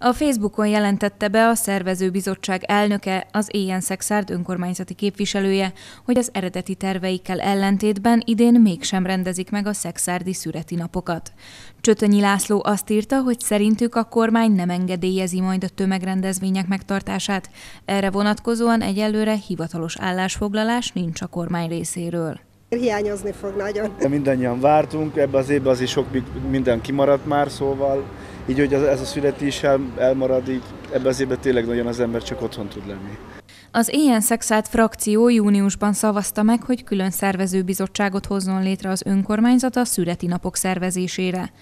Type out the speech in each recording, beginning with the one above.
A Facebookon jelentette be a szervezőbizottság elnöke, az éjjel szexárd önkormányzati képviselője, hogy az eredeti terveikkel ellentétben idén mégsem rendezik meg a szexárdi szüreti napokat. Csötönyi László azt írta, hogy szerintük a kormány nem engedélyezi majd a tömegrendezvények megtartását. Erre vonatkozóan egyelőre hivatalos állásfoglalás nincs a kormány részéről hiányozni fog nagyon. Mindannyian vártunk, ebbe az évben azért sok minden kimaradt már, szóval így hogy ez a születés elmarad, így ebben az évben tényleg nagyon az ember csak otthon tud lenni. Az ilyen szexált frakció júniusban szavazta meg, hogy külön szervezőbizottságot hozzon létre az önkormányzat a születi napok szervezésére.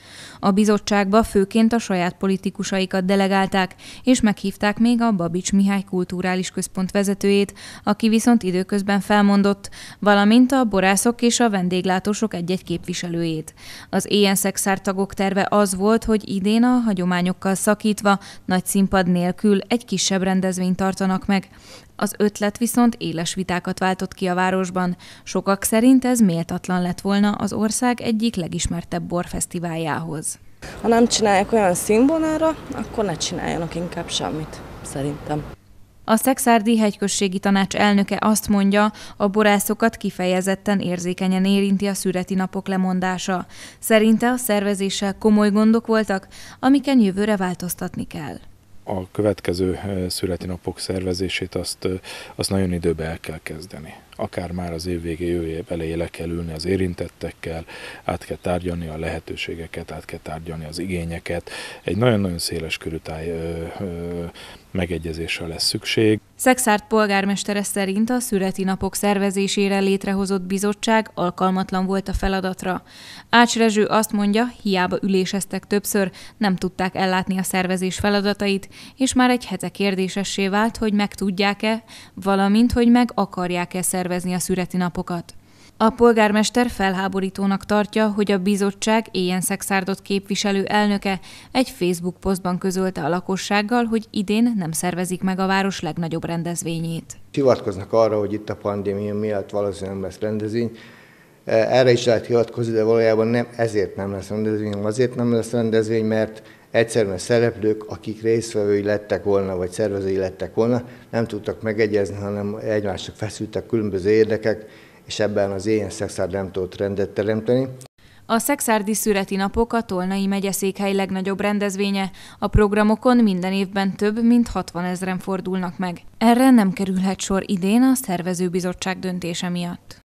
A bizottságba főként a saját politikusaikat delegálták, és meghívták még a Babics Mihály Kulturális Központ vezetőjét, aki viszont időközben felmondott, valamint a borászok és a vendéglátósok egy-egy képviselőjét. Az ilyen szexárt tagok terve az volt, hogy idén a hagyományokkal szakítva, nagy színpad nélkül egy kisebb rendezvényt tartanak meg. Az ötlet viszont éles vitákat váltott ki a városban. Sokak szerint ez méltatlan lett volna az ország egyik legismertebb borfesztiváljához. Ha nem csinálják olyan színvonalra, akkor ne csináljanak inkább semmit, szerintem. A Szexárdi hegyközségi tanács elnöke azt mondja, a borászokat kifejezetten érzékenyen érinti a szüreti napok lemondása. Szerinte a szervezéssel komoly gondok voltak, amiken jövőre változtatni kell a következő eh, napok szervezését azt, eh, azt nagyon időbe el kell kezdeni. Akár már az év végé, jövő év elejé le kell ülni az érintettekkel, át kell tárgyalni a lehetőségeket, át kell tárgyalni az igényeket. Egy nagyon-nagyon széles körű táj eh, megegyezésre lesz szükség. Szexárt polgármestere szerint a születi napok szervezésére létrehozott bizottság alkalmatlan volt a feladatra. Ács Rezső azt mondja, hiába üléseztek többször, nem tudták ellátni a szervezés feladatait, és már egy hete kérdésessé vált, hogy meg tudják-e, valamint hogy meg akarják-e szervezni a születi napokat. A polgármester felháborítónak tartja, hogy a bizottság éjjel szexárdot képviselő elnöke egy Facebook posztban közölte a lakossággal, hogy idén nem szervezik meg a város legnagyobb rendezvényét. Hivatkoznak arra, hogy itt a pandémia miatt valószínűleg nem lesz rendezvény. E, erre is lehet hivatkozni, de valójában nem, ezért nem lesz rendezvény, azért nem lesz rendezvény, mert egyszerűen szereplők, akik résztvevői lettek volna, vagy szervezői lettek volna, nem tudtak megegyezni, hanem egymásnak feszültek különböző érdekek, és ebben az én Szexárd nem tudott rendet teremteni. A szexárdi születi napok a Tolnai megyeszékhely legnagyobb rendezvénye. A programokon minden évben több mint 60 ezren fordulnak meg. Erre nem kerülhet sor idén a szervezőbizottság döntése miatt.